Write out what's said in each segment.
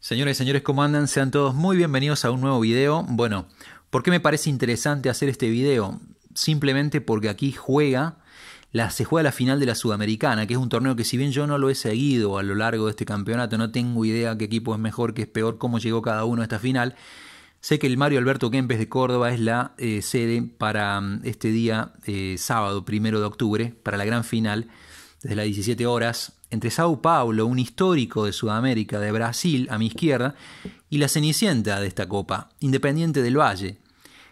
Señoras y señores, ¿cómo andan? Sean todos muy bienvenidos a un nuevo video. Bueno, ¿por qué me parece interesante hacer este video? Simplemente porque aquí juega, la, se juega la final de la Sudamericana, que es un torneo que si bien yo no lo he seguido a lo largo de este campeonato, no tengo idea qué equipo es mejor, qué es peor, cómo llegó cada uno a esta final. Sé que el Mario Alberto Kempes de Córdoba es la eh, sede para mm, este día, eh, sábado, primero de octubre, para la gran final desde las 17 horas, entre Sao Paulo, un histórico de Sudamérica, de Brasil, a mi izquierda, y la Cenicienta de esta copa, Independiente del Valle.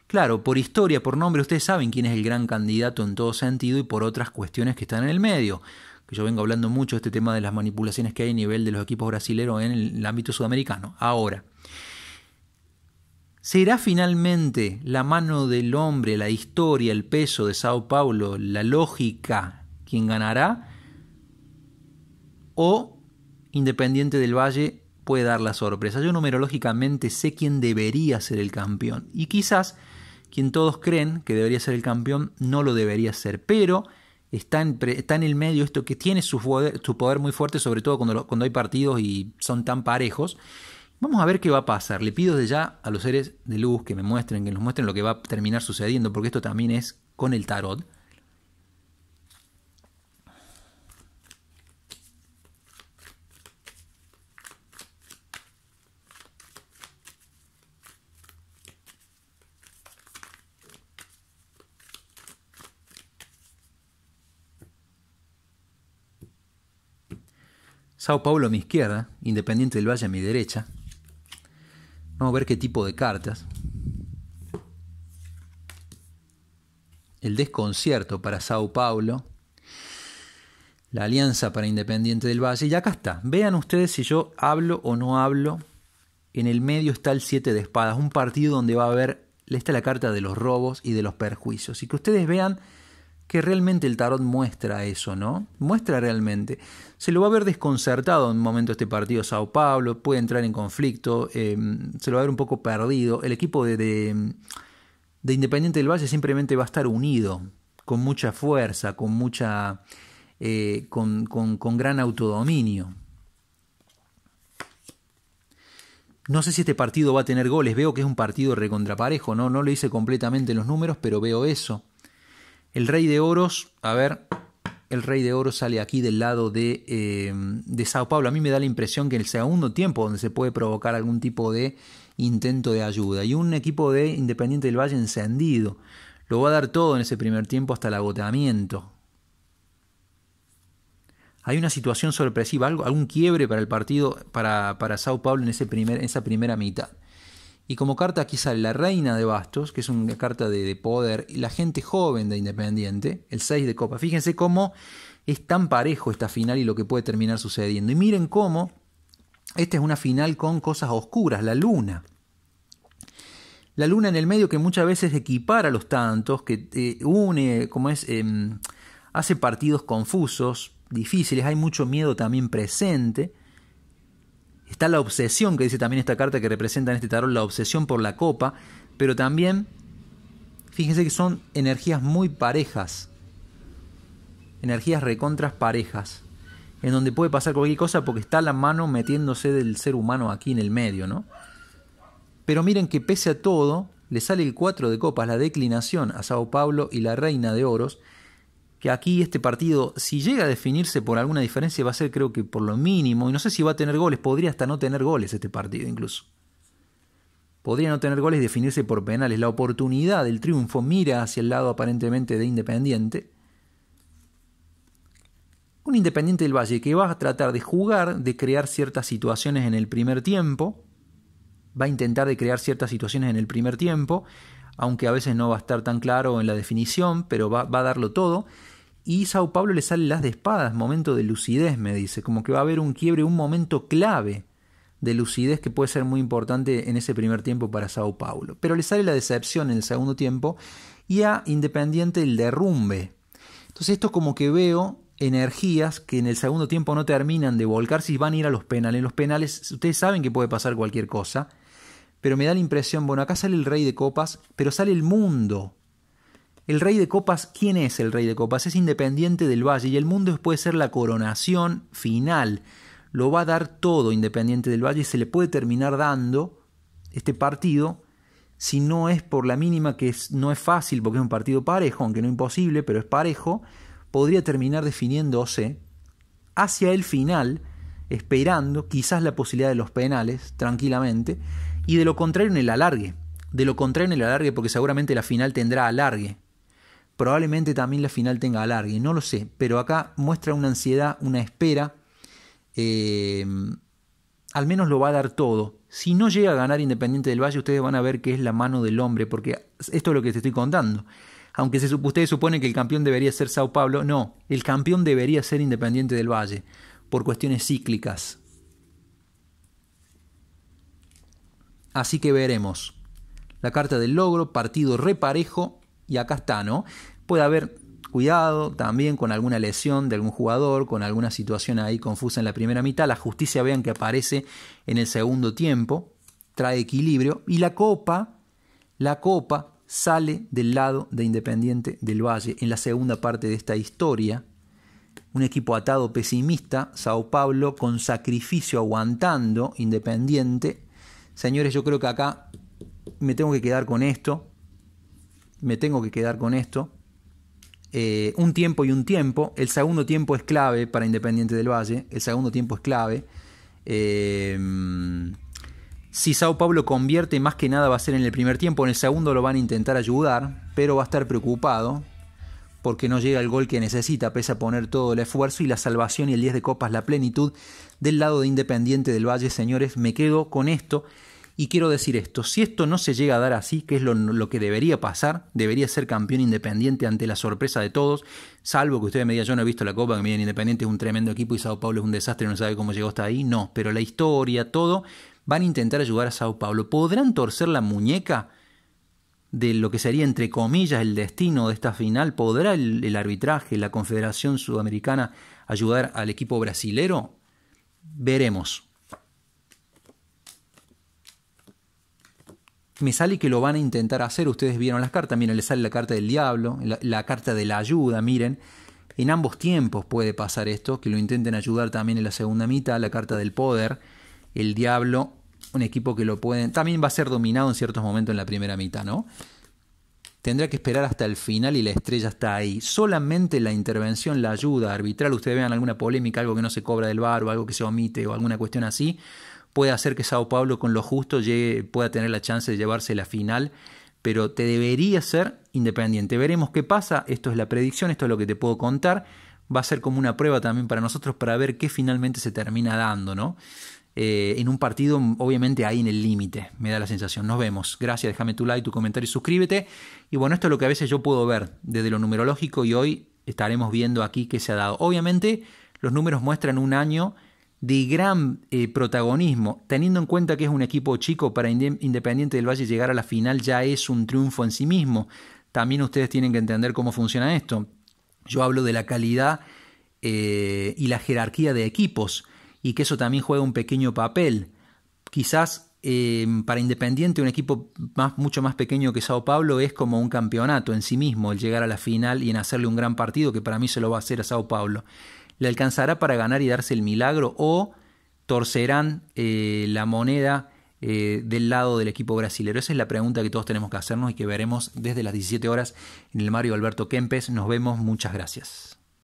Claro, por historia, por nombre, ustedes saben quién es el gran candidato en todo sentido y por otras cuestiones que están en el medio. Que yo vengo hablando mucho de este tema de las manipulaciones que hay a nivel de los equipos brasileños en el ámbito sudamericano. Ahora, ¿Será finalmente la mano del hombre, la historia, el peso de Sao Paulo, la lógica quien ganará? o Independiente del Valle puede dar la sorpresa. Yo numerológicamente sé quién debería ser el campeón y quizás quien todos creen que debería ser el campeón no lo debería ser, pero está en, el medio esto que tiene su poder, muy fuerte, sobre todo cuando, cuando hay partidos y son tan parejos. Vamos a ver qué va a pasar. Le pido de ya a los seres de luz que me muestren, que nos muestren lo que va a terminar sucediendo, porque esto también es con el tarot. Sao Paulo a mi izquierda, Independiente del Valle a mi derecha. Vamos a ver qué tipo de cartas. El desconcierto para Sao Paulo. La alianza para Independiente del Valle. Y acá está. Vean ustedes si yo hablo o no hablo. En el medio está el 7 de espadas. Un partido donde va a haber. Esta está la carta de los robos y de los perjuicios. Y que ustedes vean que realmente el tarot muestra eso, ¿no? Muestra realmente. Se lo va a ver desconcertado en un momento este partido Sao Paulo, puede entrar en conflicto, em, se lo va a ver un poco perdido. El equipo de, de, Independiente del Valle simplemente va a estar unido, con mucha fuerza, con mucha. Eh, con, con, con gran autodominio. No sé si este partido va a tener goles, veo que es un partido recontraparejo, ¿no? No lo hice completamente en los números, pero veo eso. El rey de oros, a ver, el rey de oro sale aquí del lado de, em, de, Sao Paulo. A mí me da la impresión que en el segundo tiempo donde se puede provocar algún tipo de intento de ayuda. Y un equipo de Independiente del Valle encendido. Lo va a dar todo en ese primer tiempo hasta el agotamiento. Hay una situación sorpresiva, algo, algún quiebre para el partido, para, Sao Paulo en, ese primer, en esa primera mitad. Y como carta aquí sale la reina de bastos, que es una carta de, poder, y la gente joven de Independiente, el 6 de copa. Fíjense cómo es tan parejo esta final y lo que puede terminar sucediendo. Y miren cómo esta es una final con cosas oscuras, la luna. La luna en el medio que muchas veces equipara a los tantos, que te eh, une, como es, em, hace partidos confusos, difíciles, hay mucho miedo también presente. Está la obsesión que dice también esta carta que representa en este tarot, la obsesión por la copa, pero también fíjense que son energías muy parejas, energías recontras parejas, en donde puede pasar cualquier cosa porque está la mano metiéndose del ser humano aquí en el medio, ¿no? Pero miren que pese a todo, le sale el cuatro de copas, la declinación a Sao Paulo y la Reina de Oros, que aquí este partido, si llega a definirse por alguna diferencia, va a ser creo que por lo mínimo, y no sé si va a tener goles, podría hasta no tener goles este partido incluso. Podría no tener goles y definirse por penales. La oportunidad del triunfo mira hacia el lado aparentemente de Independiente. Un Independiente del Valle que va a tratar de jugar, de crear ciertas situaciones en el primer tiempo. Va a intentar de crear ciertas situaciones en el primer tiempo aunque a veces no va a estar tan claro en la definición, pero va, a darlo todo. Y Sao Paulo le sale las de espadas, momento de lucidez, me dice, como que va a haber un quiebre, un momento clave de lucidez que puede ser muy importante en ese primer tiempo para Sao Paulo. Pero le sale la decepción en el segundo tiempo y a Independiente el derrumbe. Entonces esto como que veo energías que en el segundo tiempo no terminan de volcarse y van a ir a los penales. En los penales ustedes saben que puede pasar cualquier cosa pero me da la impresión, bueno, acá sale el rey de copas, pero sale el mundo. El rey de copas, ¿quién es el rey de copas? Es independiente del valle y el mundo puede ser la coronación final. Lo va a dar todo independiente del valle y se le puede terminar dando este partido si no es por la mínima que no es fácil porque es un partido parejo, aunque no imposible, pero es parejo, podría terminar definiéndose hacia el final, esperando quizás la posibilidad de los penales, tranquilamente, y de lo contrario en el alargue. De lo contrario en el alargue porque seguramente la final tendrá alargue. Probablemente también la final tenga alargue, no lo sé, pero acá muestra una ansiedad, una espera. Eh, al menos lo va a dar todo. Si no llega a ganar Independiente del Valle, ustedes van a ver que es la mano del hombre, porque esto es lo que te estoy contando. Aunque ustedes suponen que el campeón debería ser Sao Paulo, no, el campeón debería ser Independiente del Valle, por cuestiones cíclicas, Así que veremos. La carta del logro, partido reparejo, y acá está, ¿no? Puede haber cuidado también con alguna lesión de algún jugador, con alguna situación ahí confusa en la primera mitad. La justicia vean que aparece en el segundo tiempo, trae equilibrio. Y la copa, la copa sale del lado de Independiente del Valle en la segunda parte de esta historia. Un equipo atado pesimista, Sao Paulo con sacrificio aguantando Independiente Señores, yo creo que acá me tengo que quedar con esto. Me tengo que quedar con esto. Eh, un tiempo y un tiempo. El segundo tiempo es clave para Independiente del Valle. El segundo tiempo es clave. Eh, si Sao Paulo convierte, más que nada va a ser en el primer tiempo. En el segundo lo van a intentar ayudar, pero va a estar preocupado porque no llega el gol que necesita, pese a poner todo el esfuerzo y la salvación y el 10 de copas, la plenitud del lado de Independiente del Valle, señores, me quedo con esto y quiero decir esto, si esto no se llega a dar así, que es lo, que debería pasar, debería ser campeón independiente ante la sorpresa de todos, salvo que ustedes me digan, yo no he visto la Copa, que miren, Independiente es un tremendo equipo y Sao Paulo es un desastre, no sabe cómo llegó hasta ahí, no, pero la historia, todo, van a intentar ayudar a Sao Paulo. ¿Podrán torcer la muñeca? de lo que sería, entre comillas, el destino de esta final? ¿Podrá el, arbitraje, la Confederación Sudamericana, ayudar al equipo brasilero? Veremos. me sale que lo van a intentar hacer. Ustedes vieron las cartas, miren, le sale la carta del diablo, la, carta de la ayuda, miren. En ambos tiempos puede pasar esto, que lo intenten ayudar también en la segunda mitad, la carta del poder, el diablo un equipo que lo pueden. También va a ser dominado en ciertos momentos en la primera mitad, ¿no? Tendrá que esperar hasta el final y la estrella está ahí. Solamente la intervención, la ayuda arbitral, ustedes vean alguna polémica, algo que no se cobra del bar o algo que se omite o alguna cuestión así, puede hacer que Sao Paulo con lo justo llegue, pueda tener la chance de llevarse la final, pero te debería ser independiente. Veremos qué pasa, esto es la predicción, esto es lo que te puedo contar. Va a ser como una prueba también para nosotros para ver qué finalmente se termina dando, ¿no? Eh, en un partido obviamente ahí en el límite, me da la sensación. Nos vemos. Gracias, déjame tu like, tu comentario y suscríbete. Y bueno, esto es lo que a veces yo puedo ver desde lo numerológico y hoy estaremos viendo aquí qué se ha dado. Obviamente los números muestran un año de gran eh, protagonismo, teniendo en cuenta que es un equipo chico para Independiente del Valle llegar a la final ya es un triunfo en sí mismo. También ustedes tienen que entender cómo funciona esto. Yo hablo de la calidad eh, y la jerarquía de equipos y que eso también juega un pequeño papel. Quizás em, para Independiente, un equipo más, mucho más pequeño que Sao Paulo, es como un campeonato en sí mismo, el llegar a la final y en hacerle un gran partido, que para mí se lo va a hacer a Sao Paulo. ¿Le alcanzará para ganar y darse el milagro o torcerán eh, la moneda eh, del lado del equipo brasilero? Esa es la pregunta que todos tenemos que hacernos y que veremos desde las 17 horas en el Mario Alberto Kempes. Nos vemos, muchas gracias.